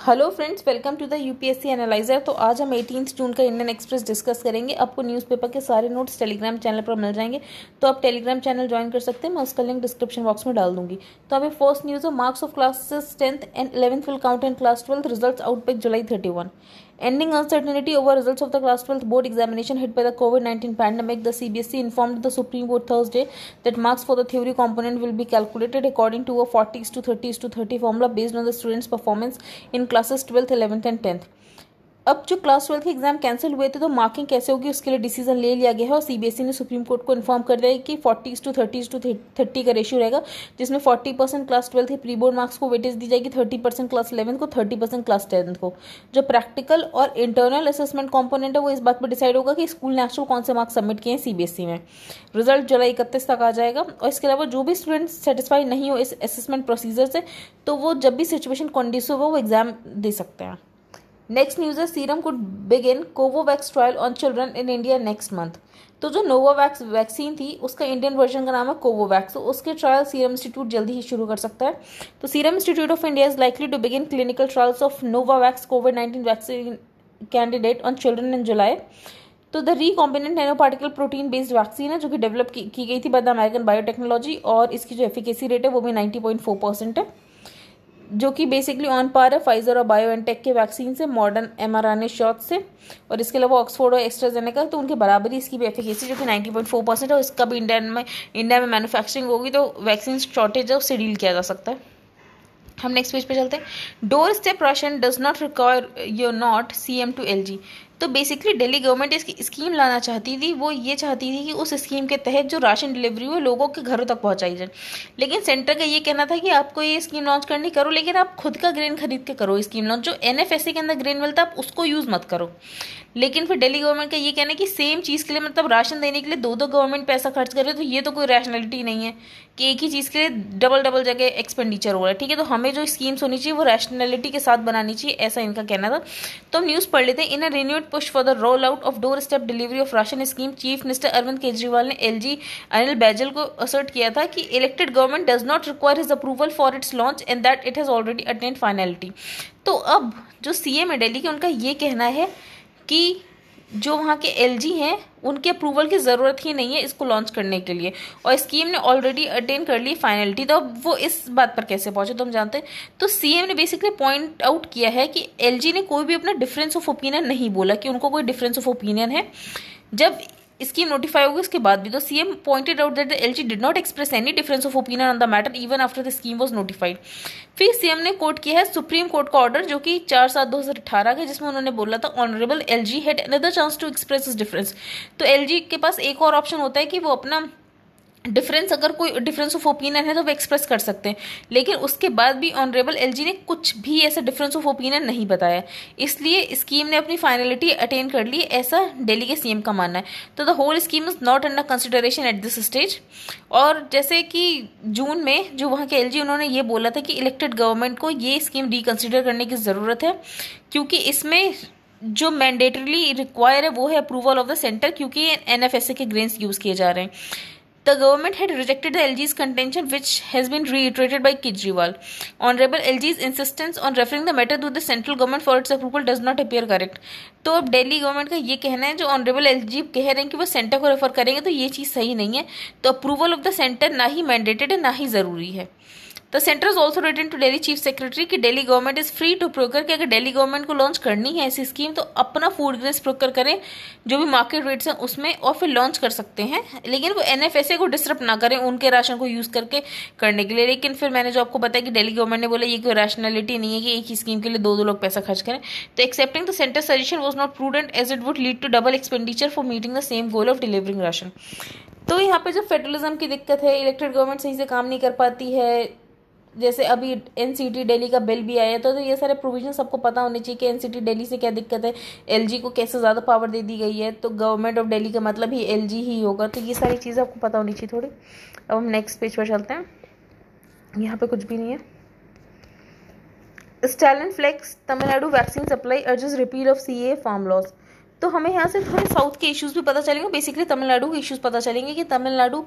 Hello friends welcome to the UPSC analyser तो आज हम एटीन जून का इंडियन एक्सप्रेस डिस्कस करेंगे आपको न्यूज़पेपर के सारे नोट्स टेलीग्राम चैनल पर मिल जाएंगे तो आप टेलीग्राम चैनल ज्वाइन कर सकते हैं मैं उसका लिंक डिस्क्रिप्शन बॉक्स में डाल दूंगी तो अभी फर्स्ट न्यूज़ है marks of classes tenth and eleventh will count and class twelfth result out by July thirty one Ending uncertainty over results of the class 12th board examination hit by the COVID 19 pandemic, the CBSE informed the Supreme Court Thursday that marks for the theory component will be calculated according to a 40s to 30s to 30 formula based on the students' performance in classes 12th, 11th, and 10th. अब जो class twelfth के exam cancel हुए थे तो marking कैसे होगी उसके लिए डिसीजन ले लिया गया है और सीबीएसई e ने सुप्रीम कोर्ट को इन्फॉर्म कर दिया है कि forty to thirty to thirty का रेशियो रहेगा जिसमें फोर्टी परसेंट क्लास ट्वेल्थ के प्री बोर्ड मार्क्स को वेटेज दी जाएगी थर्टी परसेंट क्लास इलेवन को थर्टी परसेंट क्लास टेंथ को जो प्रैक्टिकल और इंटरनल असेसमेंट कॉम्पोनेंट है वो इस बात पर डिसाइड होगा कि स्कूल ने एक्चुअल कौन से मार्क्स सबमिट किए हैं सीबीएसई e में रिजल्ट जुलाई इकतीस तक आ जाएगा और इसके अलावा जो भी स्टूडेंट सेटिस्फाई नहीं हो इस असेसमेंट प्रोसीजर से तो वो जब भी सिचुएशन कंडीसिव हो वो एग्जाम दे सकते हैं नेक्स्ट न्यूज़ है Serum could begin Covovax trial on children in India next month तो जो नोवावैक्स वैक्सीन थी उसका इंडियन वर्जन का नाम है कोवोवैक्स तो उसके ट्रायल सीरम इंस्टीट्यूट जल्दी ही शुरू कर सकता है तो Serum Institute of India is likely to begin clinical trials of Novavax Covid nineteen vaccine candidate on children in July तो the recombinant particle protein based vaccine है जो कि डेवलप की, की गई थी बाय द अमेरिकन बायोटेक्नोलॉजी और इसकी जो एफिकेसी रेट है वो भी नाइन्टी पॉइंट फोर परसेंट है जो कि बेसिकली ऑन पार है फाइजर और बायो एनटेक के वैक्सीन से Moderna M R N A shot से और इसके अलावा ऑक्सफोर्ड और एक्स्ट्राजेनेका तो उनके बराबरी इसकी भी एफिकेसी जो कि नाइन्टी पॉइंट फोर परसेंट है और इसका भी इंडिया में इंडिया में मैनुफैक्चरिंग होगी तो वैक्सीन शॉर्टेज है उससे डील किया जा सकता है हम नेक्स्ट पेज पे चलते हैं door step ration does not require your not C M to L G तो बेसिकली दिल्ली गवर्नमेंट इसकी स्कीम लाना चाहती थी वो ये चाहती थी कि उस स्कीम के तहत जो राशन डिलीवरी हुई लोगों के घरों तक पहुँचाई जाए लेकिन सेंटर का ये कहना था कि आपको ये स्कीम लॉन्च करनी करो लेकिन आप खुद का ग्रेन खरीद के करो स्कीम लॉन्च जो एन के अंदर ग्रेन मिलता आप उसको यूज़ मत करो लेकिन फिर दिल्ली गवर्नमेंट का ये कहना है कि सेम चीज़ के लिए मतलब राशन देने के लिए दो दो गवर्नमेंट पैसा खर्च करे तो ये तो कोई रैशनलिटी नहीं है कि एक ही चीज़ के लिए डबल डबल जगह एक्सपेंडिचर हो रहा है ठीक है तो हमें जो स्कीम्स होनी चाहिए वो रैशनैलिटी के साथ बनानी चाहिए ऐसा इनका कहना था तो हम न्यूज़ पढ़ लेते हैं in a renewed push for the roll out of door step delivery of ration scheme chief minister Arvind Kejriwal ने एल अनिल बैजल को असर्ट किया था कि elected government does not require his approval for its launch and that it has already attained finality तो अब जो CM है daily के उनका ये कहना है कि जो वहाँ के एल हैं उनके अप्रूवल की ज़रूरत ही नहीं है इसको लॉन्च करने के लिए और स्कीम ने ऑलरेडी अटेन कर ली फाइनलिटी तो अब वो इस बात पर कैसे पहुँचे तो हम जानते हैं तो सी ने बेसिकली पॉइंट आउट किया है कि एल ने कोई भी अपना डिफरेंस ऑफ ओपिनियन नहीं बोला कि उनको कोई डिफरेंस ऑफ ओपिनियन है जब स्कीम नोटिफाई होगी उसके बाद भी तो CM pointed out that the LG did not express any difference of opinion on the matter even after the scheme was notified फिर सीएम ने कोर्ट किया है सुप्रीम कोर्ट का ऑर्डर जो कि चार सात दो हज़ार अठारह का जिसमें उन्होंने बोला था honourable L G had another chance to express this difference तो एल के पास एक और ऑप्शन होता है कि वो अपना डिफरेंस अगर कोई डिफरेंस ऑफ ओपिनियन है तो वो एक्सप्रेस कर सकते हैं लेकिन उसके बाद भी ऑनरेबल एलजी ने कुछ भी ऐसा डिफरेंस ऑफ ओपिनियन नहीं बताया इसलिए स्कीम ने अपनी फाइनलिटी अटेन कर ली ऐसा दिल्ली के सीएम का मानना है तो the whole scheme is not under consideration at this stage और जैसे कि जून में जो वहाँ के एल उन्होंने ये बोला था कि इलेक्टेड गवर्नमेंट को ये स्कीम रिकन्सिडर करने की ज़रूरत है क्योंकि इसमें जो मैंडेटरीली रिक्वायर है वो है अप्रूवल ऑफ द सेंटर क्योंकि एन एफ के ग्रेन्स यूज़ किए जा रहे हैं The government had rejected the LG's contention, which has been reiterated by Kejriwal. Honorable LG's insistence on referring the matter to the central government for its approval does not appear correct. तो अब Delhi government का ये कहना है जो honourable L कह रहे हैं कि वो सेंटर को रेफर करेंगे तो ये चीज़ सही नहीं है तो अप्रूवल ऑफ द सेंटर ना ही मैंडेटेड है ना ही ज़रूरी है the centre is also written to Delhi chief secretary की Delhi government is free to procure की अगर डेली गवर्नमेंट को लॉन्च करनी है ऐसी स्कीम तो अपना फूड ग्रेस प्रोकर करें जो भी मार्केट रेट्स हैं उसमें और फिर लॉन्च कर सकते हैं लेकिन वो एन को डिस्टर्ब ना करें उनके राशन को यूज़ करके करने के लिए लेकिन फिर मैंने जो आपको बताया कि डेली गवर्नमेंट ने बोला ये कोई रैशनैलिटी नहीं है कि एक ही स्कीम के लिए दो दो लोग पैसा खर्च करें तो accepting the centre suggestion was not prudent as it would lead to double expenditure for meeting the same goal of delivering ration तो यहाँ पे जो फेडरलिज्म की दिक्कत है इलेक्टेड गवर्नमेंट सही से काम नहीं कर पाती है जैसे अभी एन सी टी डेली का बिल भी आया तो, तो ये सारे प्रोविजन सबको पता होने चाहिए कि एन सी टी डेली से क्या दिक्कत है एल जी को कैसे ज़्यादा पावर दे दी गई है तो गवर्नमेंट ऑफ डेली का मतलब ही एल जी ही होगा तो ये सारी चीज़ें आपको पता होनी चाहिए थोड़ी अब हम नेक्स्ट पेज पर चलते हैं यहाँ पे कुछ भी नहीं है Stalin flags Tamil Nadu vaccine supply urges repeal of C A farm laws तो हमें यहाँ से थोड़े साउथ के इश्यूज भी पता चलेंगे बेसिकली तमिलनाडु के इश्यूज पता चलेंगे कि तमिलनाडु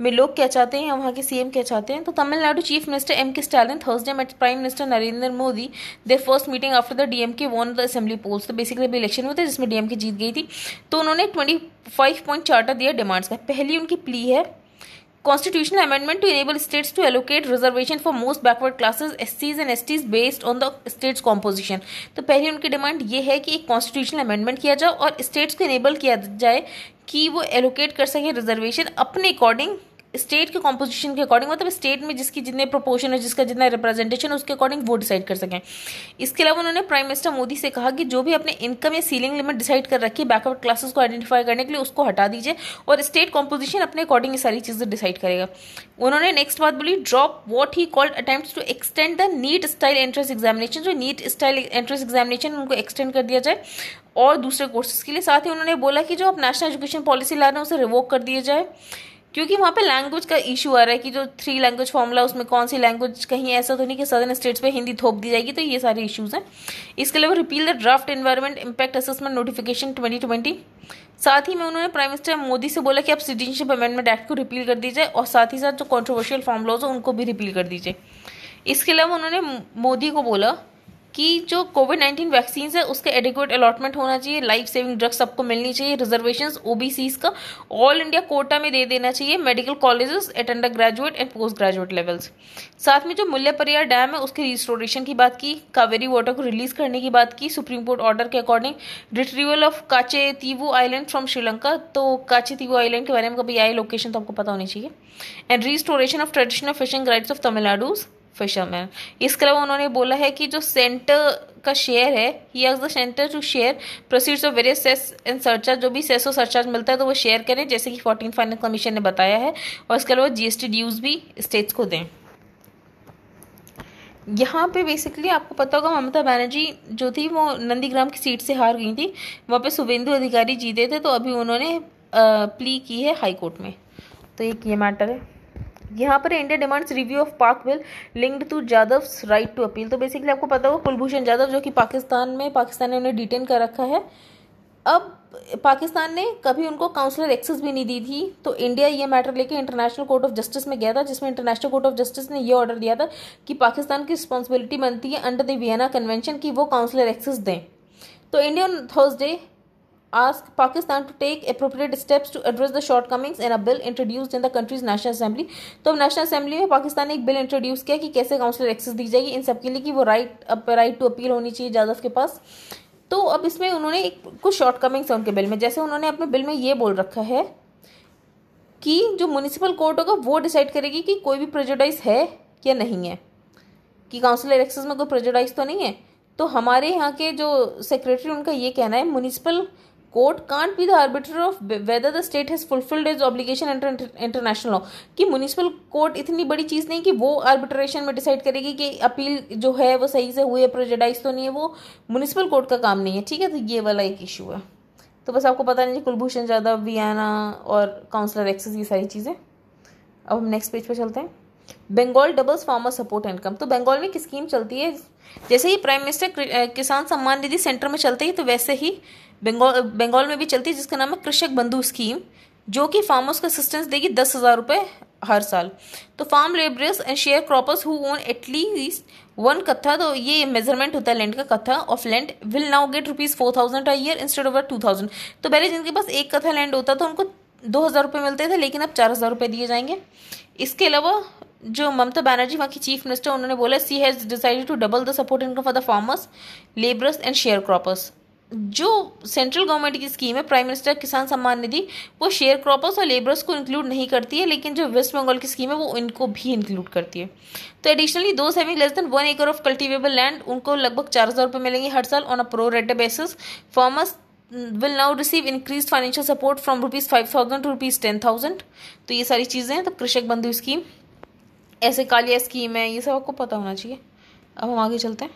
में लोग क्या चाहते हैं वहाँ के सीएम क्या चाहते हैं तो Tamil Nadu chief minister M K Stalin Thursday met prime minister Narendra Modi the first meeting after the DMK won the assembly polls तो बेसिकली अभी इलेक्शन हुए थे जिसमें डीएम की जीत गई थी तो उन्होंने ट्वेंटी फाइव पॉइंट चार्टर दिया डिमांड्स का पहली उनकी प्ली है constitutional amendment to enable states to allocate reservation for most backward classes SCs and STs based on the states composition तो पहली उनकी डिमांड ये है कि एक कॉन्स्टिट्यूशनल अमेंडमेंट किया जाए और स्टेट्स को इनेबल किया जाए कि वो एलोकेट कर सकें रिजर्वेशन अपने अकॉर्डिंग स्टेट के कॉम्पोजिशन के अकॉर्डिंग मतलब स्टेट में जिसकी जितने प्रोपोर्शन है जिसका जितना रिप्रेजेंटेशन उसके अकॉर्डिंग वो डिसाइड कर सकें इसके अलावा उन्होंने प्राइम मिनिस्टर मोदी से कहा कि जो भी अपने इनकम या सीलिंग लिमिट डिसाइड कर रखी है बैकआउट क्लासेस को आइडेंटिफाई करने के लिए उसको हटा दीजिए और स्टेट कॉम्पोजिशन अपने अकॉर्डिंग ये सारी चीज़ें डिसाइड करेगा उन्होंने नेक्स्ट बात बोली drop what he called attempt to extend the NEET style entrance examination जो नीट स्टाइल एंट्रेंस एग्जामिनेशन उनको एक्सटेंड कर दिया जाए और दूसरे कोर्सेज के लिए साथ ही उन्होंने बोला कि जो आप नेशनल एजुकेशन पॉलिसी ला रहे हैं उसे रिवोक कर दिया जाए क्योंकि वहाँ पे लैंग्वेज का इशू आ रहा है कि जो थ्री लैंग्वेज फॉर्मूला उसमें कौन सी लैंग्वेज कहीं ऐसा तो नहीं कि सदर्न स्टेट्स पे हिंदी थोप दी जाएगी तो ये सारे इश्यूज हैं इसके अलावा repeal the draft environment impact assessment notification 2020 साथ ही में उन्होंने प्राइम मिनिस्टर मोदी से बोला कि आप सिटीजनशिप अमेंडमेंट एक्ट को रिपील कर दीजिए और साथ ही साथ जो कॉन्ट्रोवर्शियल फॉर्मूलाज हैं उनको भी रिपील कर दीजिए इसके अलावा उन्होंने मोदी को बोला कि जो कोविड नाइन्टीन वैक्सीन है उसके एडिक्वेट अलॉटमेंट होना चाहिए लाइफ सेविंग ड्रग्स सबको मिलनी चाहिए रिजर्वेशन ओबीसीज का ऑल इंडिया कोटा में दे देना चाहिए medical colleges at undergraduate and postgraduate levels साथ में जो मुल्ला परियार डैम है उसके रिस्टोरेशन की बात की कावेरी वाटर को रिलीज करने की बात की सुप्रीम कोर्ट ऑर्डर के according retrieval of Katchatheevu island from Sri Lanka तो काचे तीवू आइलैंड के बारे में कभी आई लोकेशन तो आपको पता होनी चाहिए and restoration of traditional fishing rights of Tamil Nadu's fisherman इसके अलावा उन्होंने बोला है कि जो सेंटर का शेयर है ही एज the centre to share proceeds of various cess and surcharge जो भी सेसो सरचार्ज मिलता है तो वो शेयर करें जैसे कि फोर्टीन फाइनेंस कमीशन ने बताया है और इसके अलावा जीएसटी ड्यूज भी स्टेट्स को दें यहाँ पे बेसिकली आपको पता होगा ममता बनर्जी जो थी वो नंदीग्राम की सीट से हार गई थी वहाँ पे शुभेंदु अधिकारी जीते थे तो अभी उन्होंने प्ली की है हाई कोर्ट में तो एक ये मैटर है यहाँ पर India demands review of Pak bill linked to Jadhav right to appeal तो बेसिकली आपको पता होगा कुलभूषण जाधव जो कि पाकिस्तान में पाकिस्तान ने उन्हें डिटेन कर रखा है अब पाकिस्तान ने कभी उनको काउंसलर एक्सेस भी नहीं दी थी तो इंडिया ये मैटर लेके इंटरनेशनल कोर्ट ऑफ जस्टिस में गया था जिसमें इंटरनेशनल कोर्ट ऑफ जस्टिस ने ये ऑर्डर दिया था कि पाकिस्तान की रिस्पॉन्सिबिलिटी बनती है अंडर द वियना कन्वेंशन की वो काउंसलर एक्सेस दें तो Indian Thursday asked Pakistan to take appropriate steps to address the shortcomings in a bill introduced in the country's national assembly. तो अब नेशनल असेंबली में पाकिस्तान ने एक बिल इंट्रोड्यूस किया कि कैसे काउंसलर एक्सेस दी जाएगी इन सबके लिए कि वो राइट राइट टू अपील होनी चाहिए जादव के पास तो अब इसमें उन्होंने एक कुछ शॉर्टकमिंग्स है उनके बिल में जैसे उन्होंने अपने बिल में ये बोल रखा है कि जो म्यूनिसिपल कोर्ट होगा वो डिसाइड करेगी कि कोई भी प्रेजोडाइज है या नहीं है कि काउंसिलर एक्सेस में कोई प्रेजोडाइज तो नहीं है तो हमारे यहाँ के जो सेक्रेटरी उनका ये कहना है municipal court can't be the arbiter of whether the state has fulfilled is obligation international law कि म्यूनिसिपल कोर्ट इतनी बड़ी चीज़ नहीं कि वो आर्बिट्रेशन में डिसाइड करेगी कि अपील जो है वो सही से हुई है प्रोजेडाइज तो नहीं है वो म्यूनिसिपल कोर्ट का काम नहीं है ठीक है तो ये वाला एक इशू है तो बस आपको पता नहीं कुलभूषण यादव वियाना और काउंसलर एक्सेस ये सारी चीज़ें अब हम नेक्स्ट पेज पर चलते हैं Bengal doubles farmer support income तो बंगाल में एक स्कीम चलती है जैसे ही प्राइम मिनिस्टर किसान सम्मान निधि सेंटर में चलते ही तो वैसे ही बंगाल बंगाल में भी चलती है जिसका नाम है कृषक बंधु स्कीम जो कि फार्मर्स को असिस्टेंस देगी दस हज़ार रुपये हर साल तो farm labourers and sharecroppers who own at least one katha तो ये मेजरमेंट होता है लैंड का katha of land will now get rupees four thousand a year instead of two thousand तो पहले जिनके पास एक कथा लैंड होता था उनको दो हज़ार रुपये मिलते थे लेकिन अब चार हज़ार रुपये दिए जाएंगे इसके अलावा जो ममता बनर्जी वहाँ की चीफ मिनिस्टर उन्होंने बोला she has decided to double the support income for the farmers labourers and sharecroppers जो सेंट्रल गवर्नमेंट की स्कीम है प्राइम मिनिस्टर किसान सम्मान निधि वो शेयर क्रॉपर्स और लेबरर्स को इंक्लूड नहीं करती है लेकिन जो वेस्ट बंगाल की स्कीम है वो इनको भी इंक्लूड करती है तो additionally those having less than one acre of cultivable land उनको लगभग चार हज़ार रुपये मिलेंगे हर साल on a pro rata basis farmers will now receive increase financial support from rupees five thousand to rupees ten thousand तो ये सारी चीज़ें हैं तो कृषक बंधु स्कीम ऐसे कालिया स्कीम है ये सब आपको पता होना चाहिए अब हम आगे चलते हैं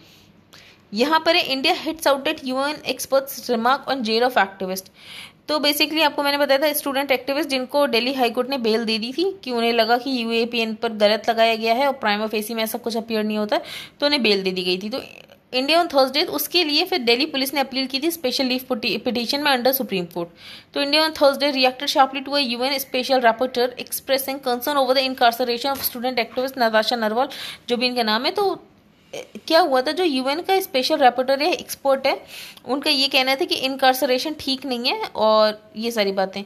यहाँ पर है India hits out at UN experts remark on jail of activist तो बेसिकली आपको मैंने बताया था स्टूडेंट एक्टिविस्ट जिनको दिल्ली हाईकोर्ट ने बेल दे दी थी कि उन्हें लगा कि यू पर गलत लगाया गया है और प्राइम ऑफ एसी में ऐसा कुछ अपियर नहीं होता तो उन्हें बेल दे दी गई थी तो इंडिया ऑन थर्सडे उसके लिए फिर दिल्ली पुलिस ने अपील की थी स्पेशल लीव पिटीशन में अंडर सुप्रीम कोर्ट तो India on Thursday reacted sharply to a UN special rapporteur expressing concern over the incarceration of student activist Natasha Narwal जो भी इनका नाम है तो क्या हुआ था जो यूएन का स्पेशल रेपोर्टर है एक्सपर्ट है उनका ये कहना था कि इनकारसरेशन ठीक नहीं है और ये सारी बातें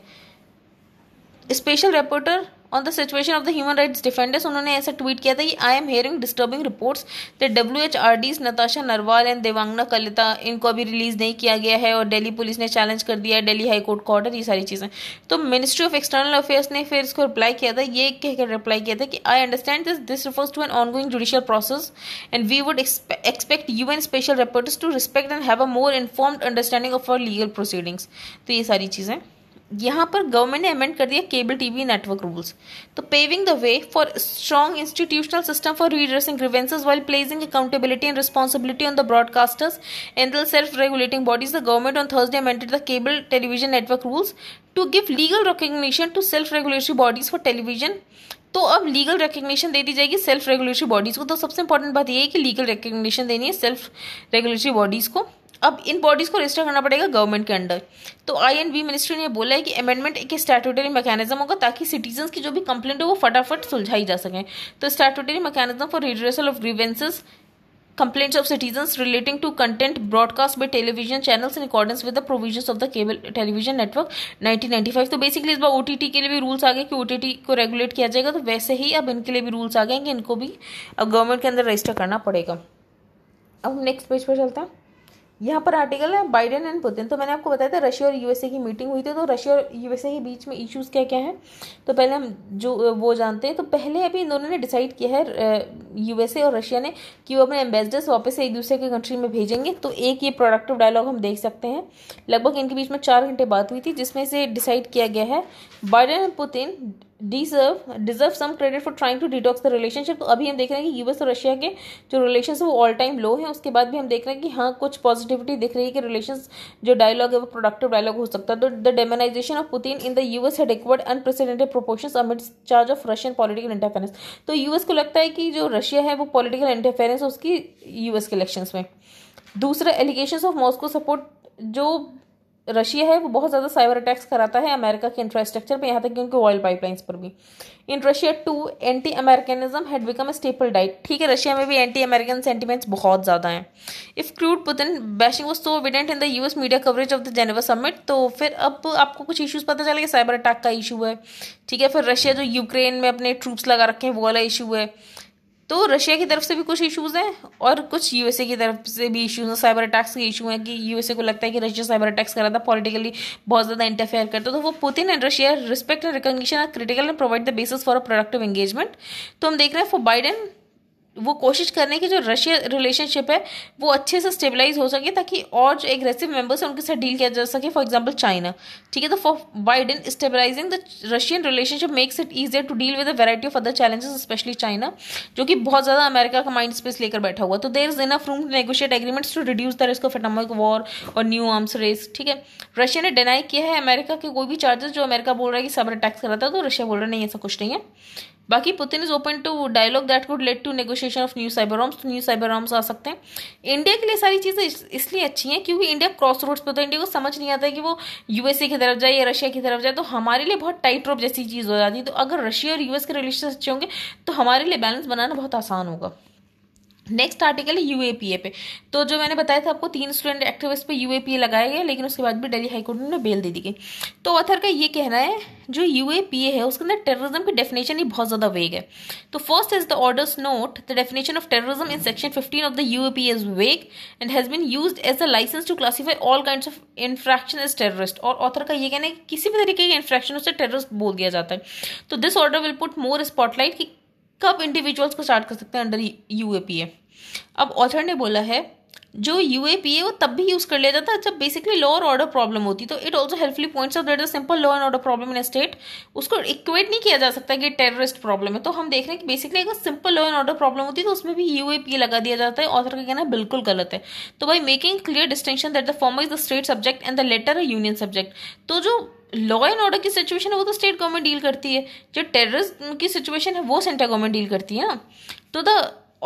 special rapporteur on the situation of the human rights defenders उन्होंने ऐसा ट्वीट किया था कि I am hearing disturbing reports the W H R Ds Natasha Narwal and Devangana Kalita इनको अभी रिलीज नहीं किया गया है और डेली पुलिस ने चैलेंज कर दिया है दिल्ली हाई कोर्ट का ऑर्डर ये सारी चीज़ें तो मिनिस्ट्री ऑफ एक्सटर्नल अफेयर्स ने फिर इसको रिप्लाई किया था ये कहकर रिप्लाई किया था कि I understand this this refers to an ongoing judicial process and we would expect U N special report to respect and have a more informed understanding of our legal proceedings तो ये सारी चीज़ें यहाँ पर government ने amend कर दिया cable TV network rules तो paving the way for strong institutional system for redressing grievances while placing accountability and responsibility on the broadcasters and the self regulating bodies the government on Thursday amended the cable television network rules to give legal recognition to self regulatory bodies for television तो अब legal recognition दे दी जाएगी self regulatory bodies को तो सबसे important बात यह है कि लीगल रिकग्निशन देनी है सेल्फ रेगुलेटरी बॉडीज़ को अब इन बॉडीज़ को रजिस्टर करना पड़ेगा गवर्नमेंट के अंडर तो आई एंड बी मिनिस्ट्री ने बोला है कि अमेंडमेंट एक स्टैटूटरी मैकेनिज्म होगा ताकि सिटीजन्स की जो भी कंप्लेंट हो वो फटाफट सुलझाई जा सकें तो statutory mechanism for redressal of of complaints relating to content broadcast by television channels in accordance with the provision of the cable television network nineteen ninety five तो बेसिकली इस बार ओ टी के लिए भी रूल्स आ गए कि ओ टी टी को रेगुलेट किया जाएगा तो वैसे ही अब इनके लिए भी रूल्स आ गए कि इनको भी अब गवर्नमेंट के अंदर रजिस्टर करना पड़ेगा अब नेक्स्ट पेज पर चलते हैं यहाँ पर आर्टिकल है बाइडेन एंड पुतिन तो मैंने आपको बताया था रशिया और यूएसए की मीटिंग हुई थी तो रशिया और यूएसए के बीच में इश्यूज क्या क्या है तो पहले हम जो वो जानते हैं तो पहले अभी इन दोनों ने डिसाइड किया है यूएसए और रशिया ने कि वो अपने एम्बेसडर्स वापस से एक दूसरे के कंट्री में भेजेंगे तो एक ये प्रोडक्टिव डायलॉग हम देख सकते हैं लगभग इनके बीच में चार घंटे बात हुई थी जिसमें से डिसाइड किया गया है Biden and Putin deserve deserve some credit for trying to detox the relationship तो अभी हम देख रहे हैं कि यूएस और रशिया के जो रिलेशन है वो ऑल टाइम लो हैं उसके बाद भी हम देख रहे हैं कि हाँ कुछ पॉजिटिविटी दिख रही है कि रिलेशन जो डायलॉग है वो प्रोडक्टिव डायलॉग हो सकता है तो the demonization of Putin in the US had acquired unprecedented proportion amid charge of Russian political interference तो यूएस को लगता है कि जो रशिया है वो पॉलिटिकल इंटरफेरेंस उसकी यूएस के इलेक्शंस में दूसरा एलिगेशन ऑफ मॉस्को सपोर्ट जो रशिया है वो बहुत ज़्यादा साइबर अटैक्स कराता है अमेरिका के इंफ्रास्ट्रक्चर पे यहाँ तक कि उनके ऑयल पाइपलाइंस पर भी in Russia too anti Americanism had become a staple diet ठीक है रशिया में भी एंटी अमेरिकन सेंटीमेंट्स बहुत ज़्यादा हैं if crude Putin bashing was so evident in the US media coverage of the Geneva summit तो फिर अब आपको कुछ इशूज़ पता चले कि साइबर अटैक का इशू है ठीक है फिर रशिया जो यूक्रेन में अपने ट्रूप्स लगा रखे हैं वो वाला इशू है तो रशिया की तरफ से भी कुछ इश्यूज हैं और कुछ यूएसए की तरफ से भी इश्यूज हैं साइबर अटैक्स के इशू हैं कि यूएसए को लगता है कि रशिया साइबर अटैक्स कर रहा था पॉलिटिकली बहुत ज़्यादा इंटरफेयर करता तो वो Putin and Russia respect and recognition are critical and provide the basis for a productive engagement तो हम देख रहे हैं फॉर बाइडन वो कोशिश कर रहे हैं कि जो रशिया रिलेशनशिप है वो अच्छे से स्टेबलाइज हो सके ताकि और जो एग्रेसिव मेंबर्स हैं उनके साथ डील किया जा सके फॉर एग्जांपल चाइना ठीक है तो for Biden stabilising the Russian relationship makes it easier to deal with a variety of other challenges specially China जो कि बहुत ज़्यादा अमेरिका का माइंड स्पेस लेकर बैठा हुआ तो there is enough room negotiate agreements to reduce the risk of atomic war और न्यू आर्म्स रेस ठीक है रशिया ने डिनाई किया है अमेरिका के कोई भी चार्जेस जो अमेरिका बोल रहा है कि सबर अटैक्स कर रहा था तो रशिया बोल रहा है नहीं ऐसा कुछ नहीं है बाकी Putin is open to dialogue that could lead to negotiation of new cyber arms तो न्यू साइबर आर्म्स आ सकते हैं इंडिया के लिए सारी चीज़ें इसलिए अच्छी हैं क्योंकि इंडिया क्रॉस रोड्स पर है इंडिया को समझ नहीं आता कि वो यूएसए की तरफ जाए या रशिया की तरफ जाए तो हमारे लिए बहुत टाइट रोप जैसी चीज़ हो जाती है तो अगर रशिया और यूएस के रिलेशन अच्छे होंगे तो हमारे लिए बैलेंस बनाना बहुत आसान होगा नेक्स्ट आर्टिकल है यूएपीए पे तो जो मैंने बताया था आपको तीन स्टूडेंट एक्टिविस्ट पे यूएपीए लगाया गया लेकिन उसके बाद भी दिल्ली हाईकोर्ट ने बेल दे दी गई तो ऑथर का ये कहना है जो यूएपीए है उसके अंदर टेररिज्म की डेफिनेशन ही बहुत ज़्यादा वेग है तो first is the orders note the definition of terrorism in section fifteen of the UAPA is vague and has been use as a licence to classify all kind of infraction as terrorist और author का ये कहना है कि किसी भी तरीके के इन्फ्रैक्शन उसे टेररिस्ट बोल दिया जाता है तो this order will put more spotlight कि कब इंडिविजुअल्स को स्टार्ट कर सकते हैं under U A P A अब ऑथर ने बोला है जो यू ए पी ए वो तब भी यूज़ कर लिया जाता है जब बेसिकली लॉ और ऑर्डर प्रॉब्लम होती तो it also helpfully points of that simple law and order problem in state उसको इक्वेट नहीं किया जा सकता कि टेररिस्ट प्रॉब्लम है तो हम देख रहे हैं कि बेसिकली अगर simple law and order problem होती तो उसमें भी यू ए पी ए लगा दिया जाता है ऑथर का कहना बिल्कुल गलत है तो भाई making clear distinction that the former is the state subject and the latter union subject तो जो लॉ एंड ऑर्डर की सिचुएशन है वो तो स्टेट गवर्नमेंट डील करती है जो टेररिस्ट की सिचुएशन है वो सेंट्रल गवर्नमेंट डील करती है ना हाँ। तो the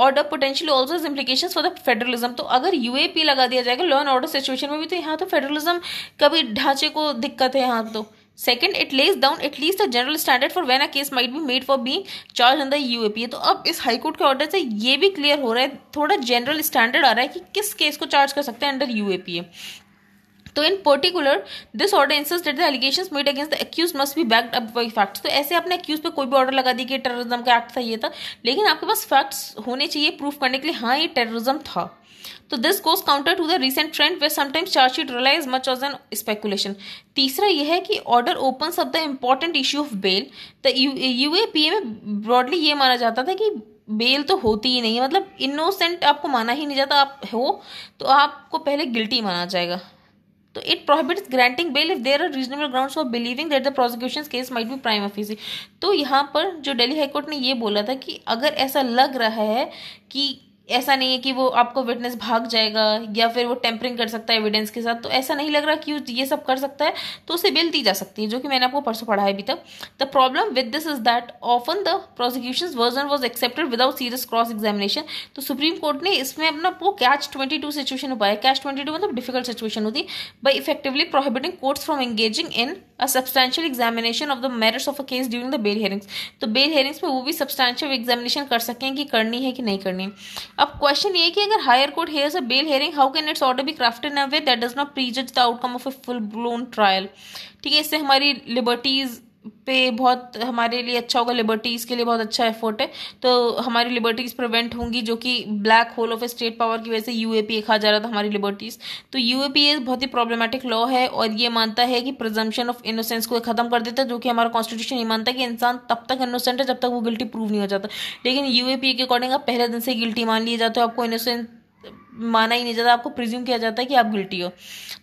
order potential also implication for the federalism तो अगर यूएपी लगा दिया जाएगा लॉ एंड ऑर्डर सिचुएशन में भी तो यहाँ तो फेडरलिज्म का भी ढांचे को दिक्कत है यहाँ तो second it lays down at least the general standard for when a case might be made for being charge in the UAP तो अब इस हाईकोर्ट के ऑर्डर से ये भी क्लियर हो रहा है थोड़ा जनरल स्टैंडर्ड आ रहा है कि किस केस को चार्ज कर सकते हैं अंडर यूएपीए तो in particular this order insist the allegation made against the accuse must be backed up by facts तो ऐसे आपने एक्यूज पे कोई भी ऑर्डर लगा दी कि टेररिज्म का एक्ट था ये था लेकिन आपके पास फैक्ट्स होने चाहिए प्रूफ करने के लिए हाँ ये टेररिज्म था तो this goes counter to the recent trend way sometimes chargesheet relies much on an speculation तीसरा यह है कि order open up the important issue of bail the U A P A में ब्रॉडली ये माना जाता था कि बेल तो होती ही नहीं है मतलब इनोसेंट आपको माना ही नहीं जाता आप हो तो आपको पहले गिल्टी माना जाएगा तो it prohibits granting bail if there are reasonable ground for believing that the prosecution case might be prima facie तो यहाँ पर जो डेली हाईकोर्ट ने ये बोला था कि अगर ऐसा लग रहा है कि ऐसा नहीं है कि वो आपको विटनेस भाग जाएगा या फिर वो टेम्परिंग कर सकता है एविडेंस के साथ तो ऐसा नहीं लग रहा कि ये सब कर सकता है तो उसे बेल दी जा सकती है जो कि मैंने आपको परसों पढ़ा है अभी तक the problem with this is that often the prosecution version was accepted without serious cross examination तो सुप्रीम कोर्ट ने इसमें अपना वो कैच ट्वेंटी टू सिचुएशन उपाया कैच ट्वेंटी टू मतलब डिफिकल्ट सिचुएशन होती by effectively prohibiting courts from engaging in a substantial examination of the merits of a case during the bail hearings तो bail hearings में वो भी substantial examination कर सकें कि करनी है कि नहीं करनी अब क्वेश्चन ये कि अगर higher court hears a bail hearing how can its order be craft in a way that does not prejudge the outcome of a full blown trial ठीक है इससे हमारी लिबर्टीज़ पे बहुत हमारे लिए अच्छा होगा लिबर्टीज़ के लिए बहुत अच्छा एफर्ट है तो हमारी लिबर्टीज़ प्रिवेंट होंगी जो कि black hole of state power की वजह से यू खा जा रहा था हमारी लिबर्टीज़ तो यू बहुत ही प्रॉब्लमेटिक लॉ है और ये मानता है कि प्रजम्पन ऑफ इनोसेंस को ख़त्म कर देता है जो कि हमारा कॉन्स्टिट्यूशन ये मानता है कि इंसान तब तक इनोसेंट है जब तक वो गिल्टी प्रूव नहीं हो जाता लेकिन यू के अकॉर्डिंग आप पहले दिन से गिल्टी मान लिया जाते हो आपको इनोसेंट माना ही नहीं जाता आपको प्रिज्यूम किया जाता है कि आप गिल्टी हो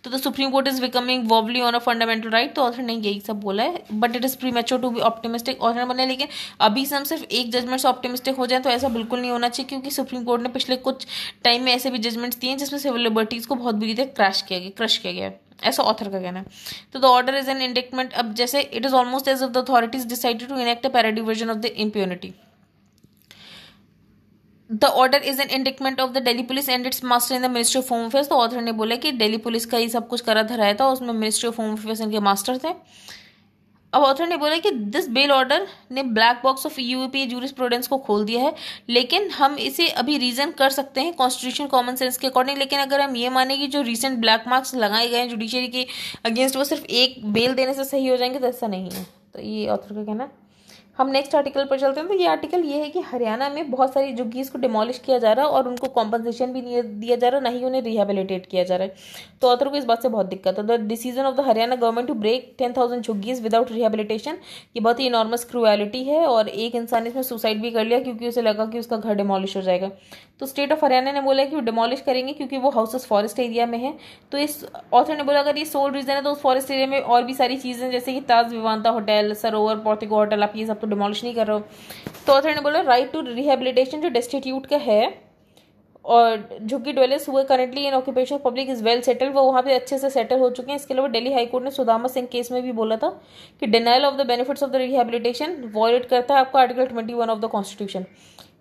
तो the supreme court is becoming wobbly on a fundamental right तो ऑथर ने यही सब बोला है but it is premature to be optimistic author बने लेकिन अभी से हम सिर्फ एक जजमेंट से ऑप्टिमिस्टिक हो जाए तो ऐसा बिल्कुल नहीं होना चाहिए क्योंकि सुप्रीम कोर्ट ने पिछले कुछ टाइम में ऐसे भी जजमेंट्स दिए हैं जिसमें सिविल लिबर्टीज को बहुत बुरी तरह क्रैश किया गया क्रश किया गया ऐसा ऑथर का कहना है तो the order is an indictment अब जैसे it is almost as if the authorities decided to enact a parody version of the impunity the order is an indictment of the Delhi police and its master in the ministry of home affairs तो author ने बोला कि daily police का ही सब कुछ करा धराया था तो उसमें मिनिस्ट्री ऑफ होम अफेयर्स इनके मास्टर थे अब ऑथर ने बोला कि दिस बेल ऑर्डर ने black box of UP jurisprudence को खोल दिया है लेकिन हम इसे अभी रीजन कर सकते हैं कॉन्स्टिट्यूशन कॉमन सेंस के अकॉर्डिंग लेकिन अगर हम ये माने कि जो रिसेंट ब्लैक मार्क्स लगाए गए हैं जुडिशरी के अगेंस्ट वो सिर्फ एक बेल देने से सही हो जाएंगे तो ऐसा नहीं है तो ये ऑथर का कहना है हम नेक्स्ट आर्टिकल पर चलते हैं तो ये आर्टिकल ये है कि हरियाणा में बहुत सारी झुग्गीज को डिमोलिश किया जा रहा है और उनको कॉम्पनसेशन भी नहीं दिया जा रहा ना ही उन्हें रिहेबिलिटेट किया जा रहा है तो ऑथर को इस बात से बहुत दिक्कत है the decision of the Haryana government to break ten thousand jhuggis without rehabilitation ये बहुत ही इनॉर्मस क्रुअलिटी है और एक इंसान इसमें सुसाइड भी कर लिया क्योंकि उसे लगा कि उसका घर डिमोलिश हो जाएगा तो स्टेट ऑफ हरियाणा ने बोला कि वो डिमोलिश करेंगे क्योंकि वो हाउसेस फॉरेस्ट एरिया में है तो इस ऑथर ने बोला अगर ये सोल रीजन है तो उस फॉरेस्ट एरिया में और भी सारी चीज़ें जैसे कि Taj Vivanta hotel Sarovar Portico hotel आप ये सब तो डिमोलिश नहीं कर रहा हो तो ऑथर ने बोला राइट टू रिहेबिलिटेशन जो डेस्टिट्यूट का है और जो कि डुएलिस हुए currently in occupation public is well settle वो वहाँ पे अच्छे से सेटल हो चुके हैं इसके अलावा दिल्ली हाईकोर्ट ने सुदामा सिंह केस में भी बोला था कि denial of the benefits of the rehabilitation violate करता है आपका article twenty one of the constitution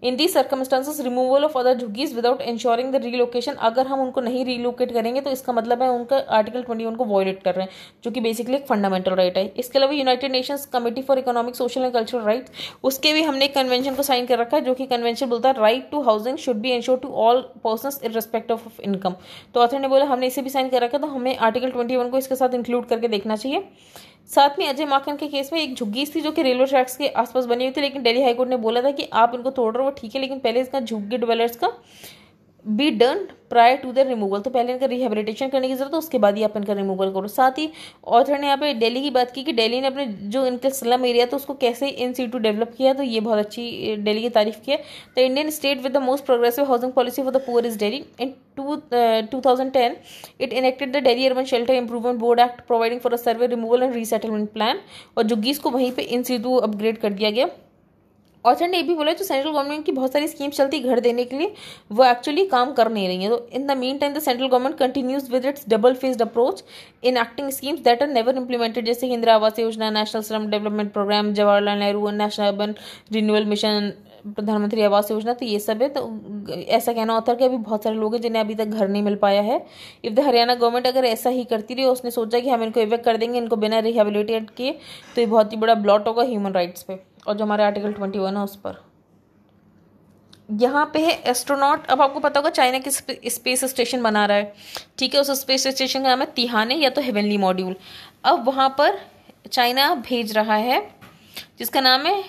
in the circumstances removal of other jhuggis without ensuring the relocation अगर हम उनको नहीं रीलोकेट करेंगे तो इसका मतलब है उनका आर्टिकल ट्वेंटी वन को वॉयलेट कर रहे हैं जो कि बेसिकली एक फंडामेंटल राइट है इसके अलावा United Nations committee for economic social and cultural right उसके भी हमने कन्वेंशन को साइन कर रखा है जो कि कन्वेंशन बोलता है right to housing should be ensure to all person in respect of income तो ऑथर ने बोला हमने इसे भी साइन कर रखा तो हमें आर्टिकल ट्वेंटी वन को इसके साथ इंक्लूड करके देखना चाहिए साथ में अजय माखन के केस में एक झुग्गी थी जो कि रेलवे ट्रैक्स के आसपास बनी हुई थी लेकिन दिल्ली हाईकोर्ट ने बोला था कि आप इनको तोड़ रहे हो ठीक है लेकिन पहले इसका झुग्गी डवेलर्स का be done prior to the removal तो पहले इनका रिहेबिलिटेशन करने की जरूरत है उसके बाद ही आप इनका रिमूवल करो साथ ही ऑथर ने यहाँ पे डेली की बात की कि डेली ने अपने जो इनके स्लम एरिया था तो उसको कैसे इन सी टू डेवलप किया तो ये बहुत अच्छी डेली की तारीफ की है Indian state with the most progressive housing policy for the poor is Delhi in two two thousand ten it enacted the Delhi urban shelter improvement board act providing for a survey removal and resettlement plan और जुग्गीस को वहीं पर इन सी to upgrade कर दिया गया author ने ये भी बोला जो सेंट्रल गवर्नमेंट की बहुत सारी स्कीम्स चलती घर देने के लिए वो एक्चुअली काम कर नहीं रही है तो in the meantime the central government continues with its double faced approach enacting schemes that are never implemented जैसे Indira Awas Yojana national slum development programme Jawaharlal Nehru national urban renewal mission Pradhan Mantri Awas योजना तो ये सब है तो ऐसा कहना होता है कि अभी बहुत सारे लोग हैं जिन्हें अभी तक घर नहीं मिल पाया है इफ़ द हरियाणा गवर्नमेंट अगर ऐसा ही करती रही उसने सोचा कि हम इनको इवेक्ट कर देंगे इनको बिना रिहेबिलिटेट किए तो ये बहुत ही बड़ा ब्लॉट होगा ह्यूमन राइट्स पे और जो हमारे आर्टिकल ट्वेंटी वन है उस पर यहाँ पे है एस्ट्रोनॉट अब आपको पता होगा चाइना की स्पेस स्टेशन बना रहा है ठीक है उस स्पेस स्टेशन का नाम है तिहाने या तो हेवनली मॉड्यूल अब वहाँ पर चाइना भेज रहा है जिसका नाम है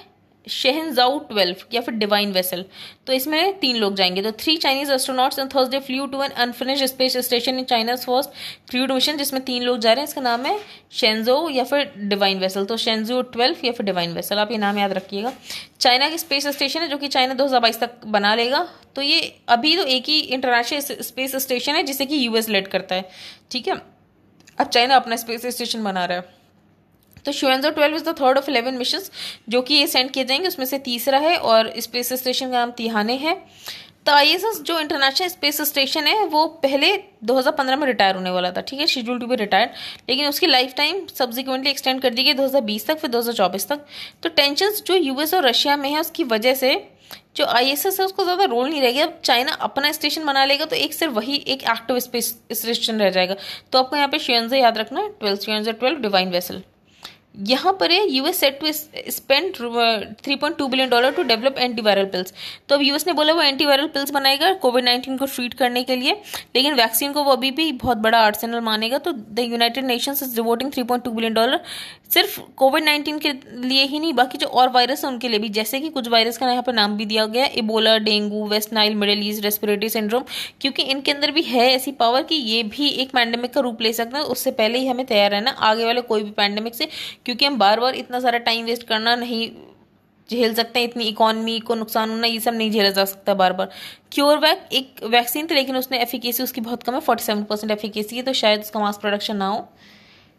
शहनजाऊ ट्वेल्व या फिर डिवाइन वेसल तो इसमें तीन लोग जाएंगे तो three Chinese astronauts and Thursday flew to an unfinish space station in China's first crewed mission जिसमें तीन लोग जा रहे हैं इसका नाम है शेंजो या फिर डिवाइन वेसल तो शेंजो ट्वेल्व या फिर डिवाइन वेसल आप ये नाम याद रखिएगा चाइना की स्पेस स्टेशन है जो कि चाइना दो हज़ार बाईस तक बना लेगा तो ये अभी तो एक ही इंटरनेशनल स्पेस स्टेशन है जिसे कि यूएस लेट करता है ठीक है अब चाइना अपना स्पेस स्टेशन बना रहा है तो Shenzhou twelve is the third of eleven mission जो कि ये सेंड किए जाएंगे उसमें से तीसरा है और स्पेस स्टेशन का नाम तिहाने है एस जो इंटरनेशनल स्पेस स्टेशन है वो पहले 2015 में रिटायर होने वाला था ठीक है शेड्यूल टू बी रिटायर्ड लेकिन उसकी लाइफ टाइम सब्सिक्वेंटली एक्सटेंड कर दी गई 2020 तक फिर 2024 तक तो टेंशन जो यूएस और रशिया में है उसकी वजह से जो आई एस एस है उसको ज़्यादा रोल नहीं रहेगा अब चाइना अपना स्टेशन बना लेगा तो एक सिर्फ वही एक एक्टिव स्पेस स्टेशन रह जाएगा तो आपको यहाँ पे शुएंजा याद रखना है twelve Shenzhou twelve divine vessel यहाँ पर है US set to spend three point two billion dollar to develop antiviral pills तो अब यूएस ने बोला वो एंटीवायरल पिल्स बनाएगा कोविड नाइन्टीन को ट्रीट करने के लिए लेकिन वैक्सीन को वो अभी भी बहुत बड़ा आर्सेनल मानेगा तो the United Nations is devoting three point two billion dollar सिर्फ कोविड नाइन्टीन के लिए ही नहीं बाकी जो और वायरस है उनके लिए भी जैसे कि कुछ वायरस का यहाँ पर नाम भी दिया गया Ebola dengue West Nile Middle East respiratory syndrome क्योंकि इनके अंदर भी है ऐसी पावर कि ये भी एक पैंडेमिक का रूप ले सकता है उससे पहले ही हमें तैयार रहना आगे वाले कोई भी पैंडेमिक से क्योंकि हम बार बार इतना सारा टाइम वेस्ट करना नहीं झेल सकते हैं इतनी इकोनॉमी को नुकसान होना ये सब नहीं झेला जा सकता बार बार क्योर वैक एक वैक्सीन थी लेकिन उसने एफिकेसी उसकी बहुत कम है फोर्टी सेवन परसेंट एफिकेसी है तो शायद उसका मास प्रोडक्शन ना हो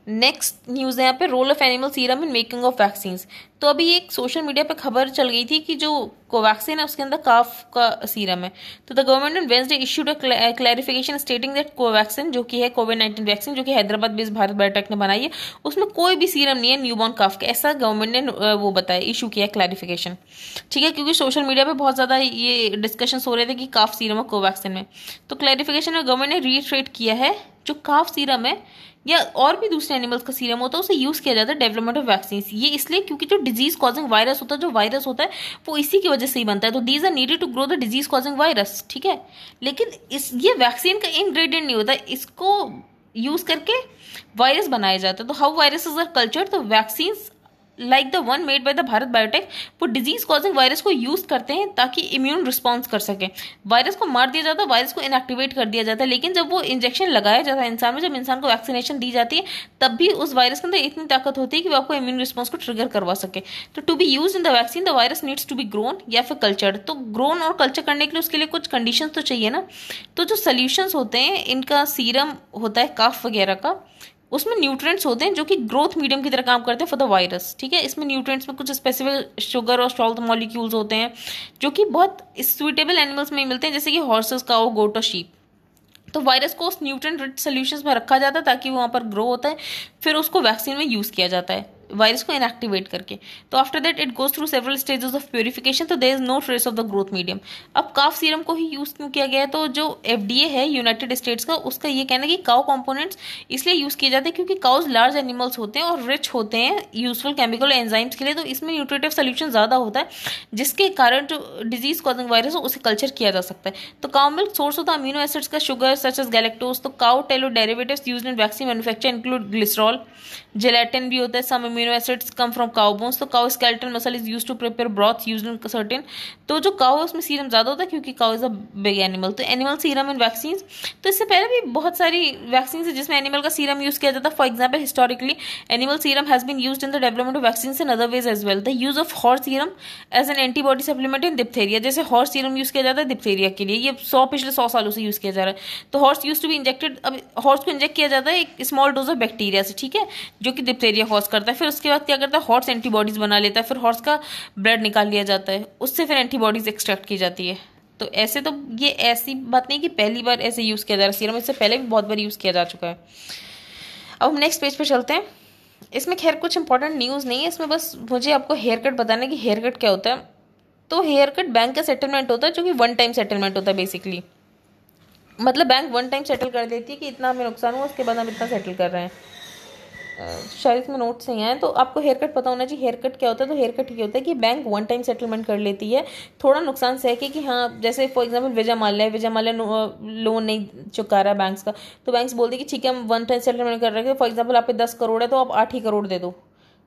नेक्स्ट न्यूज़ है यहाँ पे role of animal serum in making of vaccine तो अभी एक सोशल मीडिया पे खबर चल गई थी कि जो कोवैक्सीन है उसके अंदर काफ का सीरम है तो the government on Wednesday issued a clarification stating that Covaxin जो कि है कोविड नाइन्टीन वैक्सीन जो कि हैदराबाद बेस्ड भारत बायोटेक ने बनाई है उसमें कोई भी सीरम नहीं है न्यूबॉर्न काफ का ऐसा गवर्नमेंट ने वो बताया इशू किया क्लैरिफिकेशन ठीक है क्योंकि सोशल मीडिया पर बहुत ज़्यादा ये डिस्कशन हो रहे थे कि काफ सीरम और कोवैक्सीन में तो क्लैरिफिकेशन में गवर्नमेंट ने रीट्रेट किया है जो काफ सीरम है या और भी दूसरे एनिमल्स का सीरम होता है उसे यूज़ किया जाता है डेवलपमेंट ऑफ वैक्सीन ये इसलिए क्योंकि जो डिजीज कॉजिंग वायरस होता है जो वायरस होता है वो इसी की वजह से ही बनता है तो these are needed to grow the disease causing virus ठीक है लेकिन इस ये वैक्सीन का इंग्रेडिएंट नहीं होता इसको यूज़ करके वायरस बनाया जाता है तो हाउ वायरसेस आर कल्चर तो vaccine like the one made by the Bharat Biotech वो डिजीज कॉजिंग वायरस को यूज करते हैं ताकि इम्यून रिस्पॉन्स कर सके वायरस को मार दिया जाता है वायरस को इनएक्टिवेट कर दिया जाता है लेकिन जब वो इंजेक्शन लगाया जाता है इंसान में जब इंसान को वैक्सीनेशन दी जाती है तब भी उस वायरस के अंदर इतनी ताकत होती है कि वो आपको इम्यून रिस्पॉन्स को ट्रिगर करवा सके तो to be use in the vaccine the virus needs to be grown या फिर कल्चर्ड तो ग्रोन और कल्चर करने के लिए उसके लिए कुछ कंडीशन तो चाहिए ना तो जो सोल्यूशंस होते हैं इनका सीरम होता है काफ वगैरह का उसमें न्यूट्रेंट्स होते हैं जो कि ग्रोथ मीडियम की तरह काम करते हैं फॉर द वायरस ठीक है इसमें न्यूट्रेंट्स में कुछ स्पेसिफिक शुगर और सॉल्ट मॉलिक्यूल्स होते हैं जो कि बहुत सुइटेबल एनिमल्स में मिलते हैं जैसे कि हॉर्सेस का हो गोट और शीप तो वायरस को उस न्यूट्रेंट रिच सोल्यूशन में रखा जाता है ताकि वहाँ पर ग्रो होता है फिर उसको वैक्सीन में यूज़ किया जाता है वायरस को इनएक्टिवेट करके तो after that it goes through several stages of purification तो there is no trace of the growth medium अब काफ सीरम को ही यूज़ क्यों किया गया है तो जो एफ है यूनाइटेड स्टेट्स का उसका ये कहना है कि काउ कॉम्पोनेंट्स इसलिए यूज़ किए जाते हैं क्योंकि काउज लार्ज एनिमल्स होते हैं और रिच होते हैं यूजफुल केमिकल एंजाइम्स के लिए तो इसमें न्यूट्रेटिव सोल्यूशन ज़्यादा होता है जिसके कारण जो डिजीज़ कॉजिंग वायरस है उसे कल्चर किया जा सकता है तो काउ मिल्क सोर्स होता है अमीनो एसिड्स का शुगर सच एस गैलेक्टोज तो cow tallow derivative use in vaccine manufacture include glycerol gelatin भी होता है some amino acids come from cow bones तो cow skeleton muscle is use to prepare broth use in certain तो जो काओ है उसमें serum ज़्यादा होता है क्योंकि cow is a big animal तो एनिमल सीरम इन वैक्सीन तो इससे पहले भी बहुत सारी वैक्सीन है जिसमें एनिमल का सीरम यूज़ किया जाता है for example historically animal serum has been use in the development of vaccine in other ways as well the use of horse serum as an antibody supplement in diphtheria जैसे horse serum use किया जाता है diphtheria के लिए ये सौ पिछले सौ सालों से यूज़ किया जा रहा है तो हॉर्स यूज टू भी इंजेक्टेड अब हॉर्स को इंजेक्ट किया जाता है एक स्मॉल डोज ऑफ बैक्टीरिया से ठीक है जो कि डिप्थेरिया कॉज करता है फिर उसके बाद क्या करता है हॉर्स एंटीबॉडीज़ बना लेता है फिर हॉर्स का ब्लड निकाल लिया जाता है उससे फिर एंटी एंटीबॉडीज एक्सट्रैक्ट की जाती है तो ऐसे तो ये ऐसी बात नहीं कि पहली बार ऐसे यूज़ किया जा रहा है सीरम इससे पहले भी बहुत बार यूज़ किया जा चुका है अब हम नेक्स्ट पेज पर पे चलते हैं इसमें खैर कुछ इंपॉर्टेंट न्यूज़ नहीं है इसमें बस मुझे आपको हेयर कट बताना है कि हेयर कट क्या होता है तो हेयर कट बैंक का सेटलमेंट होता है जो कि वन टाइम सेटलमेंट होता है बेसिकली मतलब बैंक वन टाइम सेटल कर देती है कि इतना हमें नुकसान हुआ उसके बाद हम इतना सेटल कर रहे हैं शायद इसमें नोट्स नहीं हैं तो आपको हेयर कट पता होना चाहिए हेयर कट क्या होता है तो हेयर कट ये होता है कि बैंक वन टाइम सेटलमेंट कर लेती है थोड़ा नुकसान सह के कि हाँ जैसे फॉर एग्जाम्पल विजय माल्या है विजय माल्या लोन नहीं चुका रहा है बैंक्स का तो बैंक बोलते कि ठीक है हम वन टाइम सेटलमेंट कर रहे हैं फॉर एग्जाम्पल आप दस करोड़ है तो आप आठ ही करोड़ दे दो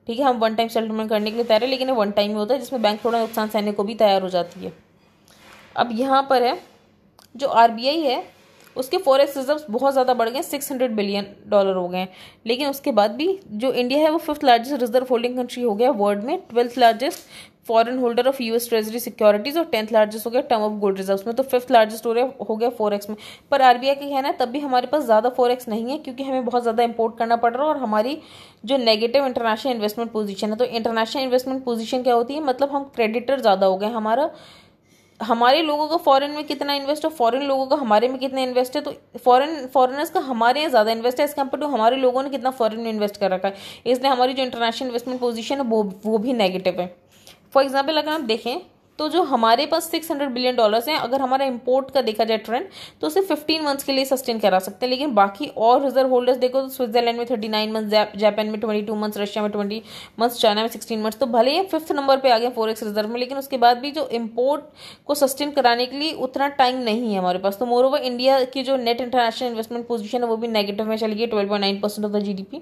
ठीक है हम वन टाइम सेटलमेंट करने के लिए तैयार है लेकिन वन टाइम ही होता है जिसमें बैंक थोड़ा नुकसान सहने को भी तैयार हो जाती है अब यहाँ पर है जो आर है उसके फॉरेक्स रिजर्व बहुत ज़्यादा बढ़ गए सिक्स हंड्रेड बिलियन डॉलर हो गए लेकिन उसके बाद भी जो इंडिया है वो fifth largest reserve holding country हो गया वर्ल्ड में twelfth largest foreign holder of U S treasury securities और टेंथ लार्जेस्ट हो गया टर्म ऑफ गोल्ड रिजर्व में तो फिफ्थ लार्जेस्ट हो रहा हो गया एक्स में पर आरबीआई का कहना है तब भी हमारे पास ज़्यादा एक्स नहीं है क्योंकि हमें बहुत ज़्यादा इंपोर्ट करना पड़ रहा है और हमारी जो नेगेटिव इंटरनेशनल इन्वेस्टमेंट पोजीशन है तो इंटरनेशनल इन्वेस्टमेंट पोजीशन क्या होती है मतलब हम क्रेडिटर ज़्यादा हो गए हमारा हमारे लोगों का फॉरेन में कितना इन्वेस्ट है फॉरेन लोगों का हमारे में कितना इन्वेस्ट है तो फॉरेन फॉरेनर्स का हमारे यहाँ ज़्यादा इन्वेस्ट है एज कम्पेयर टू हमारे लोगों ने कितना फॉरेन में इन्वेस्ट कर रखा है इसलिए हमारी जो इंटरनेशनल इन्वेस्टमेंट पोजीशन है वो वो भी नेगेटिव है फॉर एग्जाम्पल अगर आप देखें तो जो हमारे पास सिक्स हंड्रेड बिलियन डॉलर्स हैं अगर हमारा इंपोर्ट का देखा जाए ट्रेंड तो उसे फिफ्टीन मंथ्स के लिए सस्टेन करा सकते हैं लेकिन बाकी और रिजर्व होल्डर्स देखो तो स्विट्जरलैंड में थर्टी नाइन मंथ्स जापान में ट्वेंटी टू मंथ्स रशिया में ट्वेंटी मंथ्स चाइना में सिक्सटीन मंथ्स तो भले ही फिफ्थ नंबर पर आ गया फोर एक्स रिजर्व में लेकिन उसके बाद भी जो इम्पोर्ट को सस्टेन कराने के लिए उतना टाइम नहीं है हमारे पास तो मोर ओवर इंडिया की जो नेट इंटरनेशनल इन्वेस्टमेंट पोजिशन है वो भी नेगेटिव में चली गई twelve point nine percent of the G D P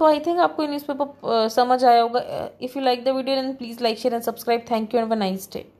तो आई थिंक आपको न्यूज़पेपर समझ आया होगा if you like the video and please like share and subscribe thank you and a nice day